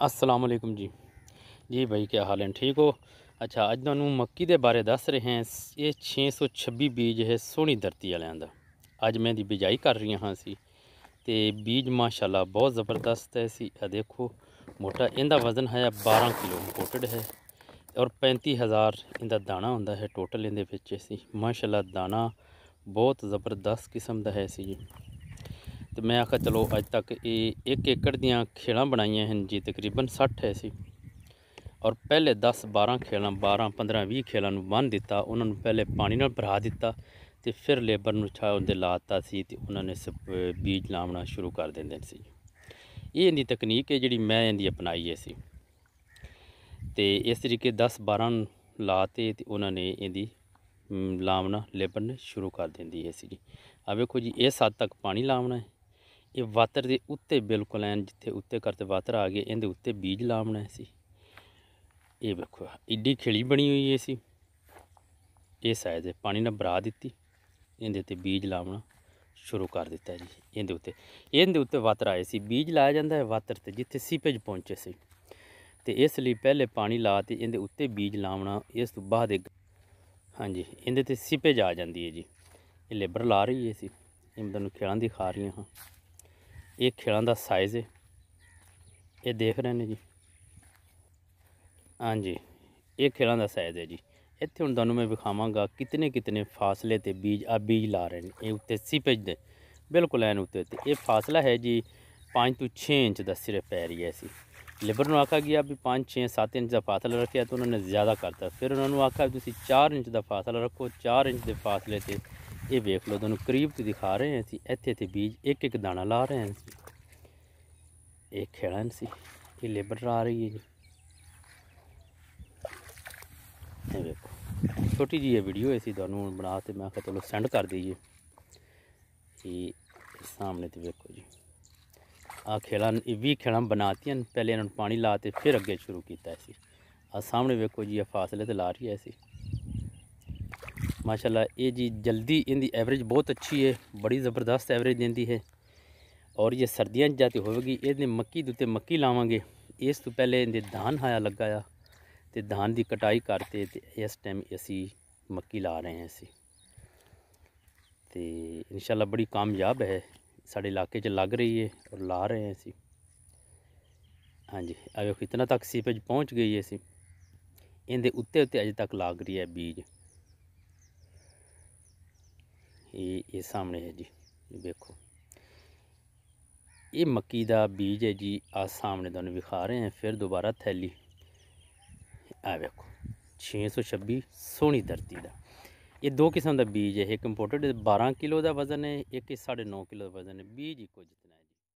السلام علیکم جی جی بھائی کیا حال ہیں ٹھیک ہو اچھا اجنوں مکی کے بارے دس رہے ہیں یہ چھ سو چھبی بیج ہے سونی دھرتی والے میں یہ بجائی کر رہی ہاں اسی بیج ماشاء اللہ بہت زبردست ہے اسی دیکھو موٹا ان کا وزن ہے بارہ کلو کوٹڈ ہے اور پینتی ہزار یہاں ہوں ٹوٹل یہ ماشاء اللہ دانا بہت زبردست قسم کا ہے اسی جی ਤੇ ਮੈਂ ਆਖਿਆ ਚਲੋ ਅੱਜ ਤੱਕ ਇਹ 1 ਏਕੜ ਦੀਆਂ ਖੇਲਾਂ ਬਣਾਈਆਂ ਹਨ ਜੀ ਤਕਰੀਬਨ 60 ਹੈ ਸੀ ਔਰ ਪਹਿਲੇ 10 12 ਖੇਲਾਂ 12 15 20 ਖੇਲਾਂ ਨੂੰ ਬੰਨ ਦਿੱਤਾ ਉਹਨਾਂ ਨੂੰ ਪਹਿਲੇ ਪਾਣੀ ਨਾਲ ਭਰਾ ਦਿੱਤਾ ਤੇ ਫਿਰ ਲੇਬਰ ਨੂੰ ਛਾਉ ਉਹਦੇ ਲਾਤਾ ਸੀ ਤੇ ਉਹਨਾਂ ਨੇ ਬੀਜ ਲਾਉਣਾ ਸ਼ੁਰੂ ਕਰ ਦਿੰਦੇ ਸੀ ਇਹ ਇਹਦੀ ਤਕਨੀਕ ਹੈ ਜਿਹੜੀ ਮੈਂ ਇਹਦੀ ਅਪਣਾਈ ਹੈ ਸੀ ਤੇ ਇਸ ਤਰੀਕੇ 10 12 ਲਾਤੇ ਤੇ ਉਹਨਾਂ ਨੇ ਇਹਦੀ ਲਾਉਣਾ ਲੇਬਰ ਨੇ ਸ਼ੁਰੂ ਕਰ ਦਿੰਦੀ ਹੈ ਸੀ ਆ ਵੇਖੋ ਜੀ ਇਸ ਹੱਦ ਤੱਕ ਪਾਣੀ ਲਾਉਣਾ ਹੈ ਇਹ ਵਾਤਰ ਦੇ ਉੱਤੇ ਬਿਲਕੁਲ ਐਨ ਜਿੱਥੇ ਉੱਤੇ ਕਰਤੇ ਵਾਤਰ ਆ ਗਏ ਇਹਦੇ ਉੱਤੇ ਬੀਜ ਲਾਉਣਾ ਸੀ ਇਹ ਵੇਖੋ ਇੱਡੀ ਖਿਲੀ ਬਣੀ ਹੋਈ ਏ ਸੀ ਇਹ ਸਾਇਦ ਹੈ ਪਾਣੀ ਨਾਲ ਭਰਾ ਦਿੱਤੀ ਇਹਦੇ ਉੱਤੇ ਬੀਜ ਲਾਉਣਾ ਸ਼ੁਰੂ ਕਰ ਦਿੱਤਾ ਜੀ ਇਹਦੇ ਉੱਤੇ ਇਹਦੇ ਉੱਤੇ ਵਾਤਰ ਆਏ ਸੀ ਬੀਜ ਲਾਇਆ ਜਾਂਦਾ ਹੈ ਵਾਤਰ ਤੇ ਜਿੱਥੇ ਸੀਪੇਜ ਪਹੁੰਚੇ ਸੀ ਤੇ ਇਸ ਲਈ ਪਹਿਲੇ ਪਾਣੀ ਲਾ ਤੇ ਇਹਦੇ ਉੱਤੇ ਬੀਜ ਲਾਉਣਾ ਇਸ ਤੋਂ ਬਾਅਦ ਹਾਂਜੀ ਇਹਦੇ ਤੇ ਸੀਪੇਜ ਆ ਜਾਂਦੀ ਹੈ ਜੀ ਇਹ ਲੇਬਰ ਲਾ ਰਹੀ ਏ ਸੀ ਇਹਨਾਂ ਨੂੰ ਖੇਲਾਂ ਦਿਖਾ ਰਹੀਆਂ ਹਾਂ یہ کھیل کا سائز ہے یہ دیکھ رہے ہیں جی ہاں جی یہ کھیلوں کا سائز ہے جی اتنے ہوں تمہیں میں دکھاوا گا کتنے کتنے فاصلے تھے بیج آ بیج لا رہے ہیں یہ اتنے سی پہ بالکل این اتنے یہ فاصلہ ہے جی پانچ ٹو چھ انچ کا سر پی رہی ہے اسی لیبر آخا گیا بھی پانچ چھ سات انچ کا فاصلہ رکھے تو انہوں نے زیادہ کرتا پھر انہوں نے آخا تھی چار انچ کا فاصلہ رکھو چار انچ کے فاصلے سے یہ ویک لو دنوں قریب تو دکھا رہے ہیں اتنے بیج ایک ایک دانا لا رہے ہیں ایک کھیل ہیں آ رہی ہے جی ویکو چھوٹی جی ویڈیو سی دونوں بنا تو میں سینڈ کر دی جی سامنے تو ویکو جی آڑا بنا تیا پہلے انہوں نے پانی لا تو پھر اگیں شروع کیا اس سامنے ویکو جی آ فاصلے تو لا رہی ہے ماشاءاللہ یہ جی جلدی ان دی ایوریج بہت اچھی ہے بڑی زبردست ایوریج دینی ہے اور یہ سردیاں جا تو ہوئے گی یہ مکی دوتے مکی لاواں گے اس تو پہلے اندر دھان ہایا لگایا تے دھان دی کٹائی کرتے تے اس ٹائم اسی مکی لا رہے ہیں اسی تے انشاءاللہ بڑی کامیاب ہے سارے علاقے لگ رہی ہے اور لا رہے ہیں اسی ہاں جی آج کتنا تک سیپج پہنچ گئی ہے اسی ان دے اتے اتے اج تک لاگ رہی ہے بیج ਇਹ ਇਹ ਸਾਹਮਣੇ ਹੈ ਜੀ ਇਹ ਵੇਖੋ ਇਹ ਮੱਕੀ ਦਾ ਬੀਜ ਹੈ ਜੀ ਆ ਸਾਹਮਣੇ ਤੁਹਾਨੂੰ ਵਿਖਾ ਰਹੇ ਹਾਂ ਫਿਰ ਦੁਬਾਰਾ ਥੈਲੀ ਆ ਵੇਖੋ 626 ਸੋਹਣੀ ਧਰਤੀ ਦਾ ਇਹ ਦੋ ਕਿਸਮ ਦਾ ਬੀਜ ਹੈ ਇੱਕ ਇੰਪੋਰਟਡ 12 ਕਿਲੋ ਦਾ ਵਜ਼ਨ ਹੈ ਇੱਕ 9.5 ਕਿਲੋ ਦਾ ਵਜ਼ਨ ਹੈ ਬੀਜ ਇੱਕੋ ਜਿਹਾ